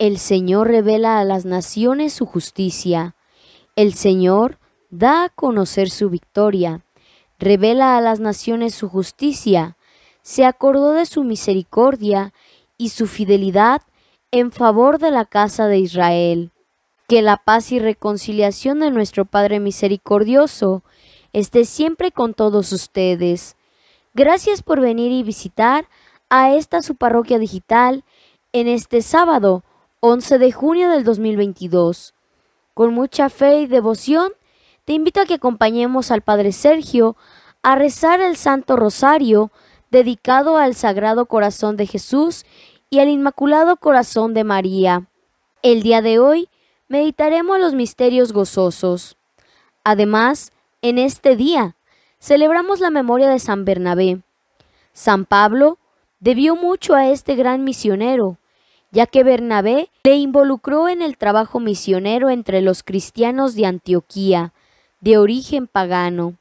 El Señor revela a las naciones su justicia. El Señor da a conocer su victoria. Revela a las naciones su justicia. Se acordó de su misericordia y su fidelidad en favor de la casa de Israel. Que la paz y reconciliación de nuestro Padre misericordioso esté siempre con todos ustedes. Gracias por venir y visitar a esta su parroquia digital en este sábado 11 de junio del 2022. Con mucha fe y devoción, te invito a que acompañemos al Padre Sergio a rezar el Santo Rosario dedicado al Sagrado Corazón de Jesús y al Inmaculado Corazón de María. El día de hoy meditaremos los misterios gozosos. Además, en este día celebramos la memoria de San Bernabé. San Pablo debió mucho a este gran misionero ya que Bernabé le involucró en el trabajo misionero entre los cristianos de Antioquía, de origen pagano.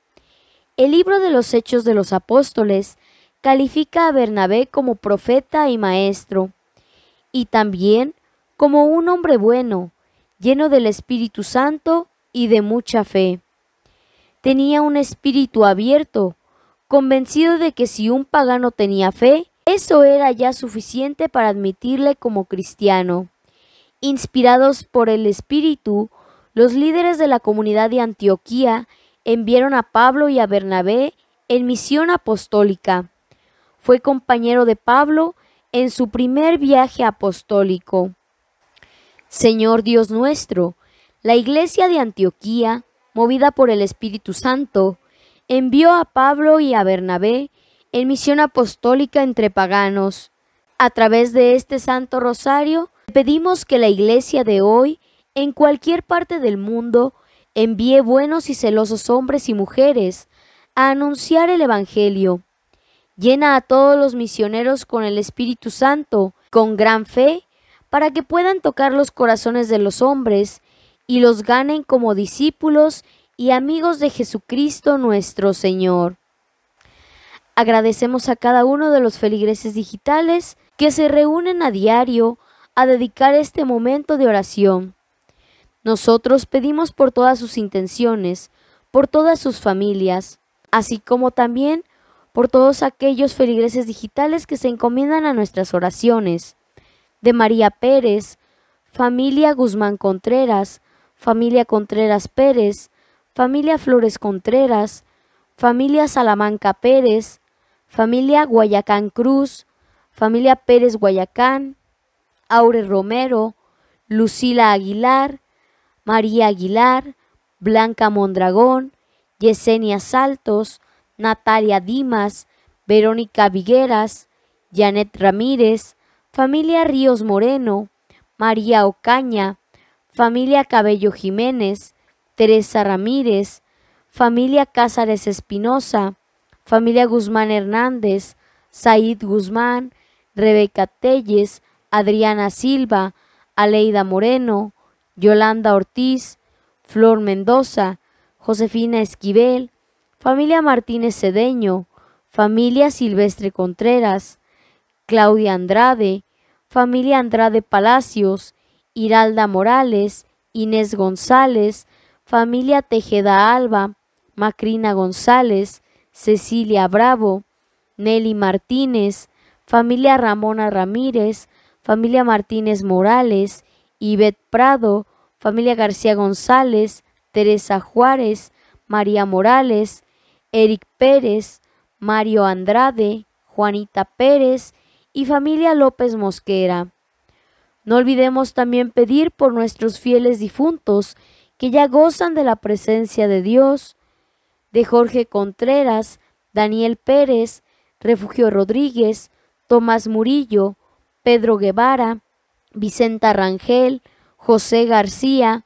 El libro de los Hechos de los Apóstoles califica a Bernabé como profeta y maestro, y también como un hombre bueno, lleno del Espíritu Santo y de mucha fe. Tenía un espíritu abierto, convencido de que si un pagano tenía fe, eso era ya suficiente para admitirle como cristiano. Inspirados por el Espíritu, los líderes de la comunidad de Antioquía enviaron a Pablo y a Bernabé en misión apostólica. Fue compañero de Pablo en su primer viaje apostólico. Señor Dios nuestro, la iglesia de Antioquía, movida por el Espíritu Santo, envió a Pablo y a Bernabé en misión apostólica entre paganos. A través de este Santo Rosario, pedimos que la Iglesia de hoy, en cualquier parte del mundo, envíe buenos y celosos hombres y mujeres a anunciar el Evangelio. Llena a todos los misioneros con el Espíritu Santo, con gran fe, para que puedan tocar los corazones de los hombres y los ganen como discípulos y amigos de Jesucristo nuestro Señor. Agradecemos a cada uno de los feligreses digitales que se reúnen a diario a dedicar este momento de oración. Nosotros pedimos por todas sus intenciones, por todas sus familias, así como también por todos aquellos feligreses digitales que se encomiendan a nuestras oraciones. De María Pérez, familia Guzmán Contreras, familia Contreras Pérez, familia Flores Contreras, familia Salamanca Pérez, familia Guayacán Cruz, familia Pérez Guayacán, Aure Romero, Lucila Aguilar, María Aguilar, Blanca Mondragón, Yesenia Saltos, Natalia Dimas, Verónica Vigueras, Janet Ramírez, familia Ríos Moreno, María Ocaña, familia Cabello Jiménez, Teresa Ramírez, familia Cázares Espinosa, familia Guzmán Hernández, Said Guzmán, Rebeca Telles, Adriana Silva, Aleida Moreno, Yolanda Ortiz, Flor Mendoza, Josefina Esquivel, familia Martínez Cedeño, familia Silvestre Contreras, Claudia Andrade, familia Andrade Palacios, Iralda Morales, Inés González, familia Tejeda Alba, Macrina González, Cecilia Bravo, Nelly Martínez, familia Ramona Ramírez, familia Martínez Morales, Ivette Prado, familia García González, Teresa Juárez, María Morales, Eric Pérez, Mario Andrade, Juanita Pérez y familia López Mosquera. No olvidemos también pedir por nuestros fieles difuntos que ya gozan de la presencia de Dios, de Jorge Contreras, Daniel Pérez, Refugio Rodríguez, Tomás Murillo, Pedro Guevara, Vicenta Rangel, José García,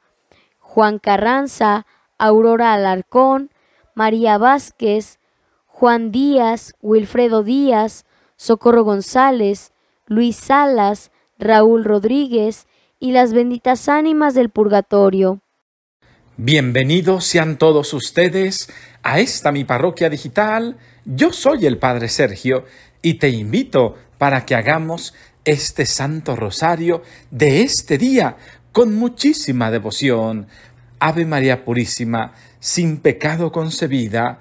Juan Carranza, Aurora Alarcón, María Vázquez, Juan Díaz, Wilfredo Díaz, Socorro González, Luis Salas, Raúl Rodríguez y las benditas ánimas del purgatorio. Bienvenidos sean todos ustedes a esta mi parroquia digital. Yo soy el Padre Sergio y te invito para que hagamos este Santo Rosario de este día con muchísima devoción. Ave María Purísima, sin pecado concebida,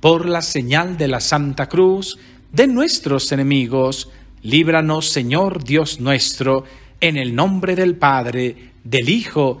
por la señal de la Santa Cruz de nuestros enemigos, líbranos Señor Dios nuestro, en el nombre del Padre, del Hijo,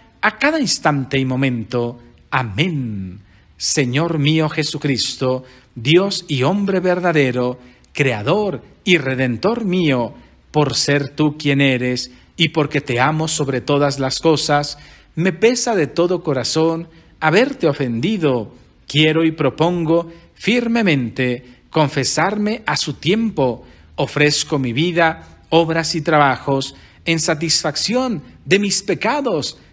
a cada instante y momento. Amén. Señor mío Jesucristo, Dios y hombre verdadero, Creador y Redentor mío, por ser tú quien eres y porque te amo sobre todas las cosas, me pesa de todo corazón haberte ofendido. Quiero y propongo firmemente confesarme a su tiempo. Ofrezco mi vida, obras y trabajos en satisfacción de mis pecados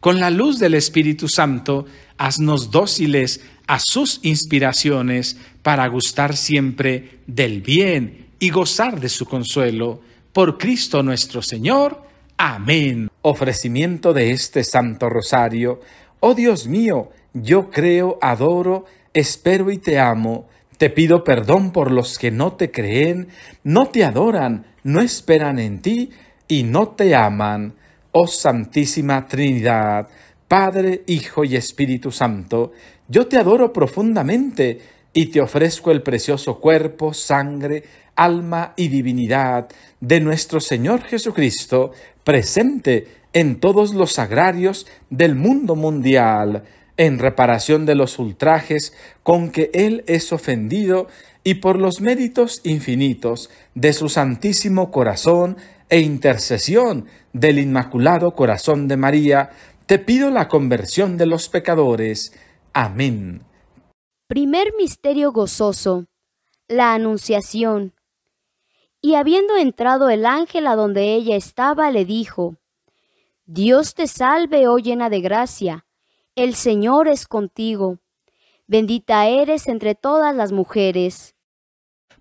con la luz del Espíritu Santo, haznos dóciles a sus inspiraciones para gustar siempre del bien y gozar de su consuelo. Por Cristo nuestro Señor. Amén. Ofrecimiento de este Santo Rosario. Oh Dios mío, yo creo, adoro, espero y te amo. Te pido perdón por los que no te creen, no te adoran, no esperan en ti y no te aman. Oh Santísima Trinidad, Padre, Hijo y Espíritu Santo, yo te adoro profundamente y te ofrezco el precioso cuerpo, sangre, alma y divinidad de nuestro Señor Jesucristo, presente en todos los sagrarios del mundo mundial, en reparación de los ultrajes con que Él es ofendido y por los méritos infinitos de su santísimo corazón e intercesión del Inmaculado Corazón de María, te pido la conversión de los pecadores. Amén. Primer misterio gozoso. La Anunciación. Y habiendo entrado el ángel a donde ella estaba, le dijo, Dios te salve, oh llena de gracia, el Señor es contigo, bendita eres entre todas las mujeres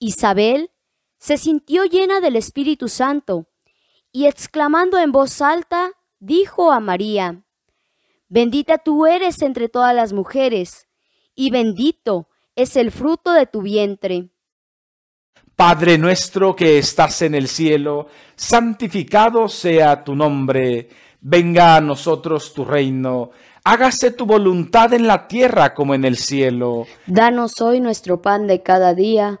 Isabel se sintió llena del Espíritu Santo y exclamando en voz alta, dijo a María, Bendita tú eres entre todas las mujeres, y bendito es el fruto de tu vientre. Padre nuestro que estás en el cielo, santificado sea tu nombre, venga a nosotros tu reino, hágase tu voluntad en la tierra como en el cielo. Danos hoy nuestro pan de cada día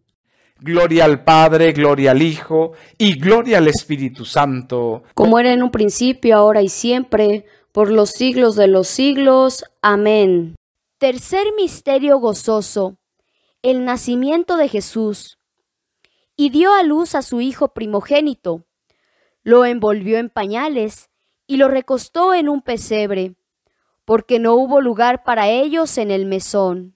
Gloria al Padre, gloria al Hijo y gloria al Espíritu Santo. Como era en un principio, ahora y siempre, por los siglos de los siglos. Amén. Tercer misterio gozoso. El nacimiento de Jesús. Y dio a luz a su Hijo primogénito. Lo envolvió en pañales y lo recostó en un pesebre, porque no hubo lugar para ellos en el mesón.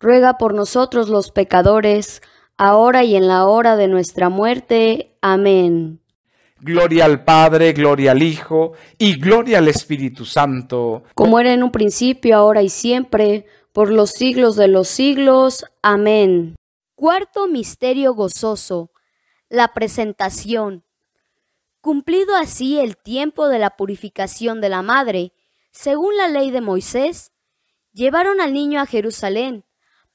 ruega por nosotros los pecadores, ahora y en la hora de nuestra muerte. Amén. Gloria al Padre, gloria al Hijo y gloria al Espíritu Santo. Como era en un principio, ahora y siempre, por los siglos de los siglos. Amén. Cuarto misterio gozoso, la presentación. Cumplido así el tiempo de la purificación de la madre, según la ley de Moisés, llevaron al niño a Jerusalén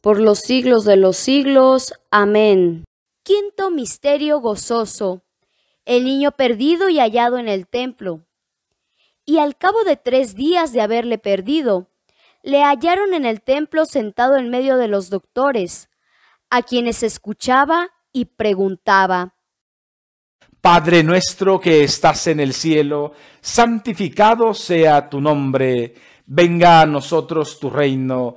por los siglos de los siglos. Amén. Quinto misterio gozoso. El niño perdido y hallado en el templo. Y al cabo de tres días de haberle perdido, le hallaron en el templo sentado en medio de los doctores, a quienes escuchaba y preguntaba. Padre nuestro que estás en el cielo, santificado sea tu nombre, venga a nosotros tu reino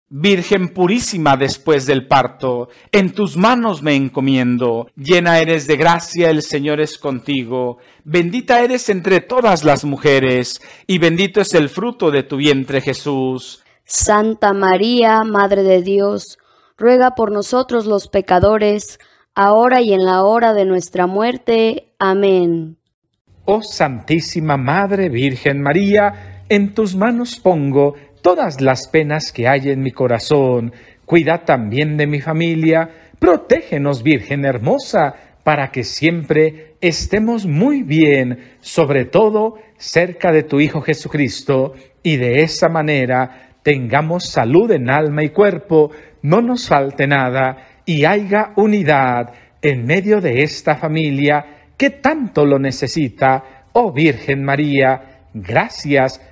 Virgen purísima después del parto, en tus manos me encomiendo, llena eres de gracia, el Señor es contigo, bendita eres entre todas las mujeres, y bendito es el fruto de tu vientre Jesús. Santa María, Madre de Dios, ruega por nosotros los pecadores, ahora y en la hora de nuestra muerte. Amén. Oh Santísima Madre Virgen María, en tus manos pongo todas las penas que hay en mi corazón. Cuida también de mi familia. Protégenos, Virgen hermosa, para que siempre estemos muy bien, sobre todo cerca de tu Hijo Jesucristo, y de esa manera tengamos salud en alma y cuerpo, no nos falte nada, y haya unidad en medio de esta familia que tanto lo necesita. Oh Virgen María, gracias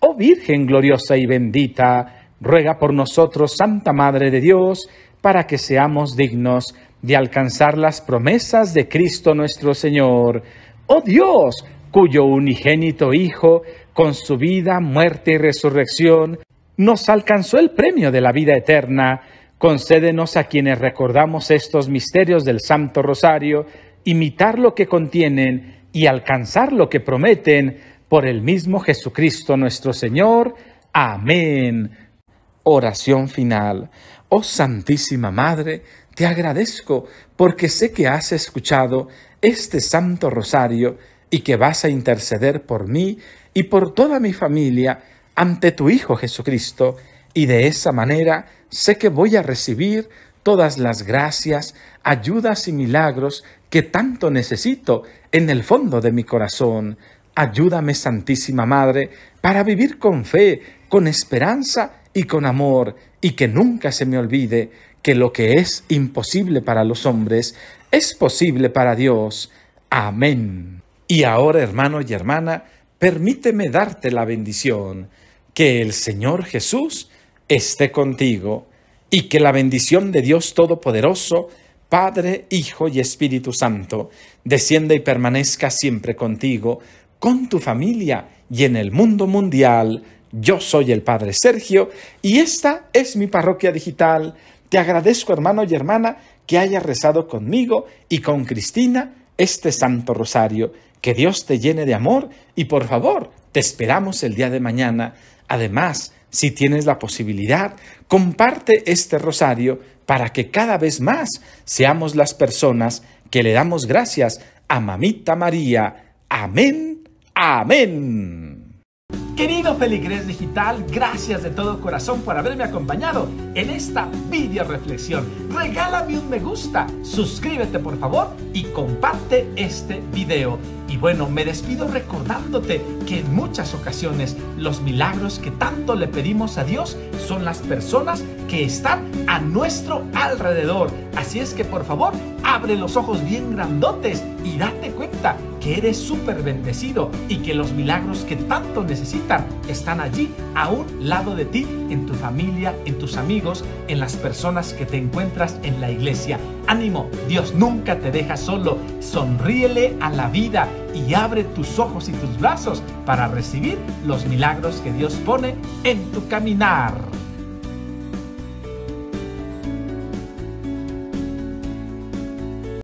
Oh Virgen gloriosa y bendita, ruega por nosotros, Santa Madre de Dios, para que seamos dignos de alcanzar las promesas de Cristo nuestro Señor. Oh Dios, cuyo unigénito Hijo, con su vida, muerte y resurrección, nos alcanzó el premio de la vida eterna, concédenos a quienes recordamos estos misterios del Santo Rosario, imitar lo que contienen y alcanzar lo que prometen por el mismo Jesucristo nuestro Señor. Amén. Oración final. Oh Santísima Madre, te agradezco porque sé que has escuchado este Santo Rosario y que vas a interceder por mí y por toda mi familia ante tu Hijo Jesucristo, y de esa manera sé que voy a recibir todas las gracias, ayudas y milagros que tanto necesito en el fondo de mi corazón. Ayúdame, Santísima Madre, para vivir con fe, con esperanza y con amor, y que nunca se me olvide que lo que es imposible para los hombres es posible para Dios. Amén. Y ahora, hermano y hermana, permíteme darte la bendición. Que el Señor Jesús esté contigo y que la bendición de Dios Todopoderoso, Padre, Hijo y Espíritu Santo, descienda y permanezca siempre contigo con tu familia y en el mundo mundial. Yo soy el Padre Sergio y esta es mi parroquia digital. Te agradezco hermano y hermana que hayas rezado conmigo y con Cristina este Santo Rosario. Que Dios te llene de amor y por favor, te esperamos el día de mañana. Además, si tienes la posibilidad, comparte este rosario para que cada vez más seamos las personas que le damos gracias a Mamita María. Amén Amén. Querido Feligres Digital, gracias de todo corazón por haberme acompañado en esta video reflexión. Regálame un me gusta, suscríbete por favor y comparte este video. Y bueno, me despido recordándote que en muchas ocasiones los milagros que tanto le pedimos a Dios son las personas que están a nuestro alrededor. Así es que por favor, abre los ojos bien grandotes y date cuenta que eres súper bendecido y que los milagros que tanto necesitan están allí, a un lado de ti, en tu familia, en tus amigos, en las personas que te encuentras en la iglesia. Ánimo, Dios nunca te deja solo. Sonríele a la vida y abre tus ojos y tus brazos para recibir los milagros que Dios pone en tu caminar.